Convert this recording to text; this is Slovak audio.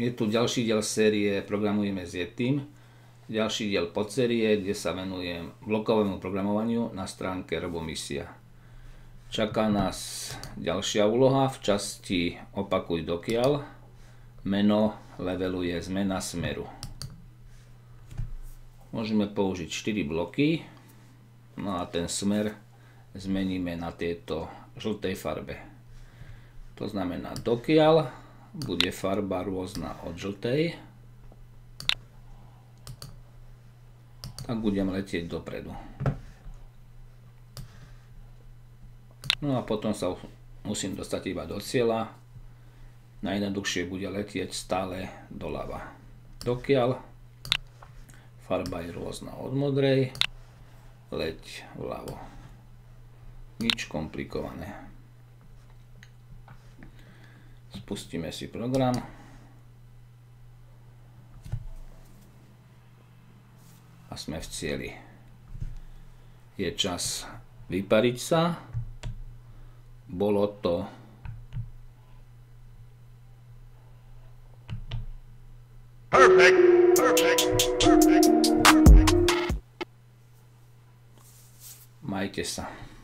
Je tu ďalší diel série Programujeme s Yetim, ďalší diel podsérie, kde sa venujem blokovému programovaniu na stránke Robomisia. Čaká nás ďalšia úloha v časti Opakuj dokiaľ. Meno levelu je zmena smeru. Môžeme použiť 4 bloky, no a ten smer zmeníme na tieto žltej farbe. To znamená dokiaľ, bude farba rôzna od žltej, tak budem letieť dopredu. No a potom sa musím dostať iba do cieľa. Najjednoduchšie bude letieť stále doľava. Dokiaľ farba je rôzna od modrej, leď vľavo. Nič komplikované. Pustíme si program. A sme v cieli. Je čas vypariť sa. Bolo to Perfect, perfect, perfect, Majte sa.